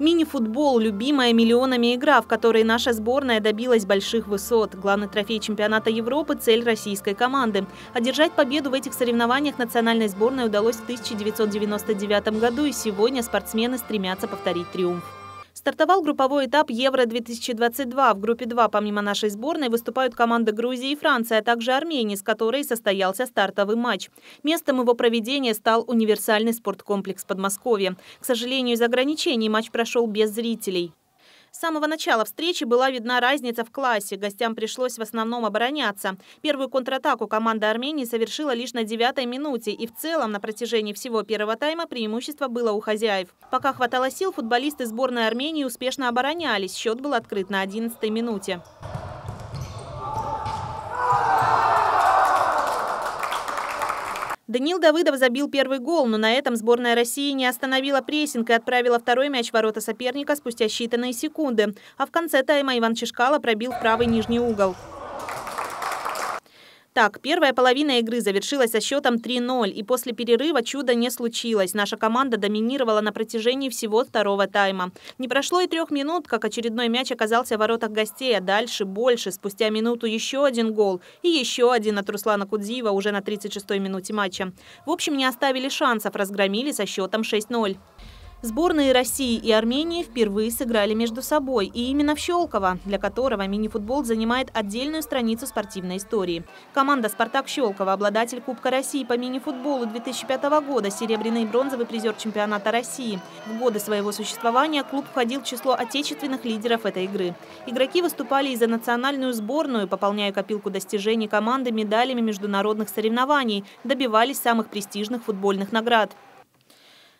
Мини-футбол – любимая миллионами игра, в которой наша сборная добилась больших высот. Главный трофей чемпионата Европы – цель российской команды. Одержать победу в этих соревнованиях национальной сборной удалось в 1999 году, и сегодня спортсмены стремятся повторить триумф. Стартовал групповой этап Евро-2022. В группе 2 помимо нашей сборной выступают команды Грузии и Франции, а также Армении, с которой состоялся стартовый матч. Местом его проведения стал универсальный спорткомплекс Подмосковья. К сожалению, из за ограничений матч прошел без зрителей. С самого начала встречи была видна разница в классе. Гостям пришлось в основном обороняться. Первую контратаку команда Армении совершила лишь на девятой минуте. И в целом на протяжении всего первого тайма преимущество было у хозяев. Пока хватало сил, футболисты сборной Армении успешно оборонялись. Счет был открыт на 11 минуте. Данил Давыдов забил первый гол, но на этом сборная России не остановила прессинг и отправила второй мяч в ворота соперника спустя считанные секунды. А в конце тайма Иван Чешкало пробил в правый нижний угол. Так, первая половина игры завершилась со счетом 3-0, и после перерыва чуда не случилось. Наша команда доминировала на протяжении всего второго тайма. Не прошло и трех минут, как очередной мяч оказался в воротах гостей, а дальше больше. Спустя минуту еще один гол и еще один от Руслана Кудзиева уже на 36-й минуте матча. В общем, не оставили шансов, разгромили со счетом 6-0. Сборные России и Армении впервые сыграли между собой, и именно в Щелково, для которого мини-футбол занимает отдельную страницу спортивной истории. Команда «Спартак Щелково», обладатель Кубка России по мини-футболу 2005 года, серебряный и бронзовый призер чемпионата России. В годы своего существования клуб входил в число отечественных лидеров этой игры. Игроки выступали и за национальную сборную, пополняя копилку достижений команды медалями международных соревнований, добивались самых престижных футбольных наград.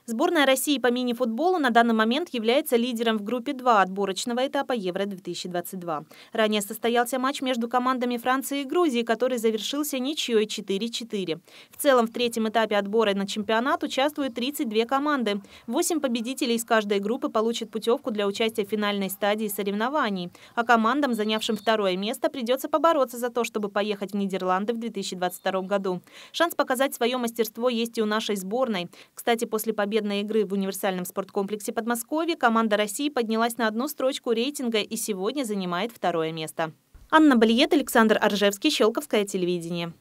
Сборная России по мини-футболу на данный момент является лидером в группе 2 отборочного этапа Евро-2022. Ранее состоялся матч между командами Франции и Грузии, который завершился ничьей 4-4. В целом в третьем этапе отбора на чемпионат участвуют 32 команды. 8 победителей из каждой группы получат путевку для участия в финальной стадии соревнований. А командам, занявшим второе место, придется побороться за то, чтобы поехать в Нидерланды в 2022 году. Шанс показать свое мастерство есть и у нашей сборной. Кстати, после победы победной игры в универсальном спорткомплексе Подмосковья команда России поднялась на одну строчку рейтинга и сегодня занимает второе место. Анна Балиет, Александр Аржевский, Щелковское телевидение.